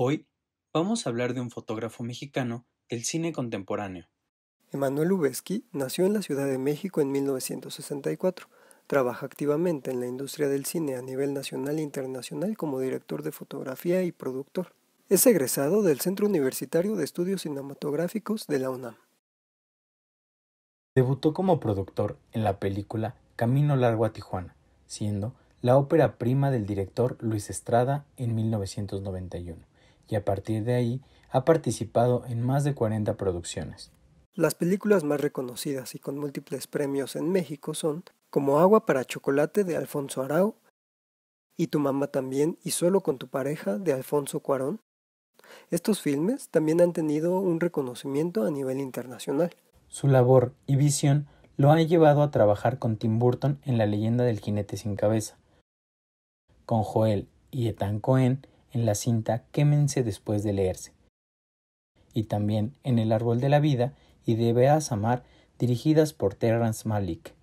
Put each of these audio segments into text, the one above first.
Hoy vamos a hablar de un fotógrafo mexicano el cine contemporáneo. Emanuel Ubesky nació en la Ciudad de México en 1964. Trabaja activamente en la industria del cine a nivel nacional e internacional como director de fotografía y productor. Es egresado del Centro Universitario de Estudios Cinematográficos de la UNAM. Debutó como productor en la película Camino Largo a Tijuana, siendo la ópera prima del director Luis Estrada en 1991 y a partir de ahí ha participado en más de 40 producciones. Las películas más reconocidas y con múltiples premios en México son Como agua para chocolate de Alfonso Arau y Tu mamá también y Solo con tu pareja de Alfonso Cuarón. Estos filmes también han tenido un reconocimiento a nivel internacional. Su labor y visión lo han llevado a trabajar con Tim Burton en La leyenda del jinete sin cabeza, con Joel y Ethan Cohen en la cinta Quémense después de leerse. Y también en El Árbol de la Vida y Debeas Amar, dirigidas por Terrence Malik.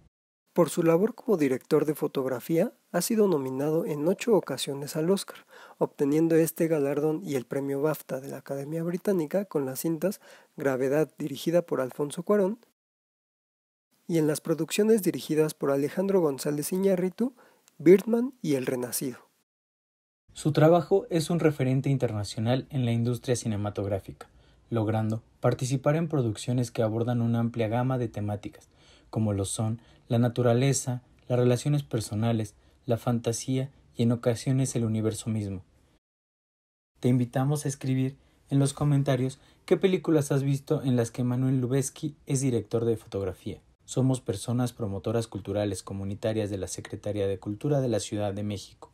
Por su labor como director de fotografía, ha sido nominado en ocho ocasiones al Oscar, obteniendo este galardón y el premio BAFTA de la Academia Británica con las cintas Gravedad, dirigida por Alfonso Cuarón, y en las producciones dirigidas por Alejandro González Iñárritu, Birdman y El Renacido. Su trabajo es un referente internacional en la industria cinematográfica, logrando participar en producciones que abordan una amplia gama de temáticas, como lo son la naturaleza, las relaciones personales, la fantasía y en ocasiones el universo mismo. Te invitamos a escribir en los comentarios qué películas has visto en las que Manuel Lubeski es director de fotografía. Somos personas promotoras culturales comunitarias de la Secretaría de Cultura de la Ciudad de México.